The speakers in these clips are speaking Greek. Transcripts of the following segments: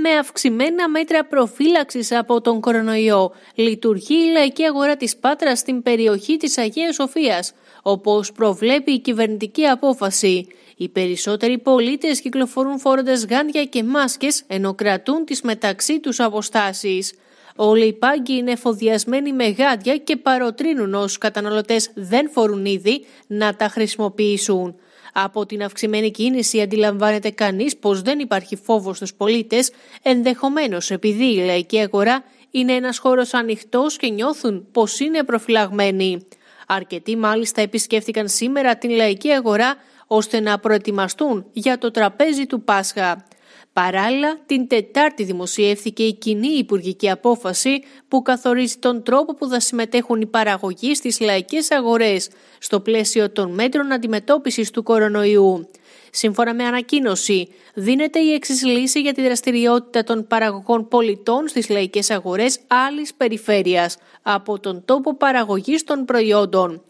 με αυξημένα μέτρα προφύλαξης από τον κορονοϊό. Λειτουργεί η Λαϊκή Αγορά της Πάτρας στην περιοχή της Αγίας Σοφίας, όπως προβλέπει η κυβερνητική απόφαση. Οι περισσότεροι πολίτες κυκλοφορούν φορώντας γάντια και μάσκες, ενώ κρατούν τις μεταξύ τους αποστάσεις. Όλοι οι πάγκοι είναι φοδιασμένοι με γάντια και παροτρύνουν όσους καταναλωτές δεν φορούν ήδη να τα χρησιμοποιήσουν. Από την αυξημένη κίνηση αντιλαμβάνεται κανείς πως δεν υπάρχει φόβος στους πολίτες, ενδεχομένως επειδή η λαϊκή αγορά είναι ένας χώρος ανοιχτός και νιώθουν πως είναι προφυλαγμένοι. Αρκετοί μάλιστα επισκέφτηκαν σήμερα την λαϊκή αγορά ώστε να προετοιμαστούν για το τραπέζι του Πάσχα. Παράλληλα, την Τετάρτη δημοσιεύθηκε η κοινή υπουργική απόφαση που καθορίζει τον τρόπο που θα συμμετέχουν οι παραγωγοί στις λαϊκές αγορές στο πλαίσιο των μέτρων αντιμετώπισης του κορονοϊού. Σύμφωνα με ανακοίνωση, δίνεται η εξής λύση για τη δραστηριότητα των παραγωγών πολιτών στις λαϊκές αγορές άλλης περιφέρειας από τον τόπο παραγωγής των προϊόντων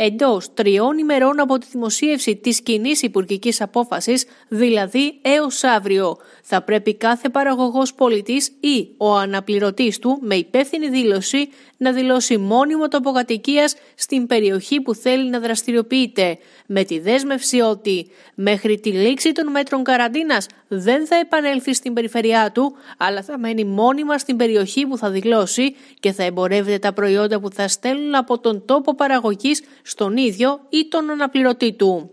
εντός τριών ημερών από τη δημοσίευση της κοινής υπουργικής απόφασης, δηλαδή έως αύριο. Θα πρέπει κάθε παραγωγός πολιτής ή ο αναπληρωτής του με υπεύθυνη δήλωση να δηλώσει μόνιμο τοποκατοικία στην περιοχή που θέλει να δραστηριοποιείται, με τη δέσμευση ότι μέχρι τη λήξη των μέτρων καραντίνας δεν θα επανέλθει στην περιφερειά του, αλλά θα μένει μόνιμα στην περιοχή που θα δηλώσει και θα εμπορεύεται τα προϊόντα που θα στέλνουν από τον τόπο παραγωγής στον ίδιο ή τον αναπληρωτή του.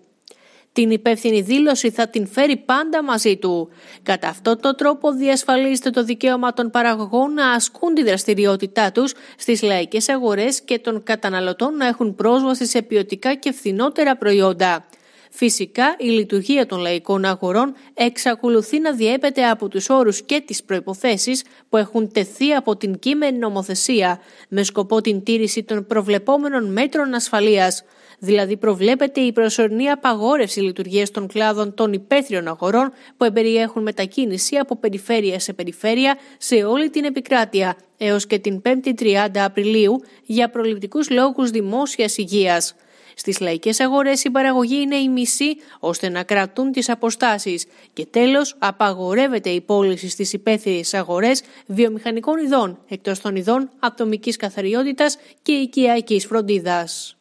Την υπεύθυνη δήλωση θα την φέρει πάντα μαζί του. Κατά αυτόν τον τρόπο διασφαλίζεται το δικαίωμα των παραγωγών να ασκούν τη δραστηριότητά τους στις λαϊκές αγορές και των καταναλωτών να έχουν πρόσβαση σε ποιοτικά και φθηνότερα προϊόντα. Φυσικά, η λειτουργία των λαϊκών αγορών εξακολουθεί να διέπεται από τους όρους και τις προϋποθέσεις που έχουν τεθεί από την κείμενη νομοθεσία με σκοπό την τήρηση των προβλεπόμενων μέτρων ασφαλείας. Δηλαδή προβλέπεται η προσωρινή απαγόρευση λειτουργίας των κλάδων των υπαίθριων αγορών που εμπεριέχουν μετακίνηση από περιφέρεια σε περιφέρεια σε όλη την επικράτεια έως και την 5η 30 Απριλίου για προληπτικούς λόγους δημόσιας υγείας. Στις λαϊκές αγορές η παραγωγή είναι η μισή ώστε να κρατούν τις αποστάσεις και τέλος απαγορεύεται η πώληση στις υπαίθριες αγορές βιομηχανικών ειδών εκτός των ειδών ατομικής καθαριότητας και οικιακής φροντίδας.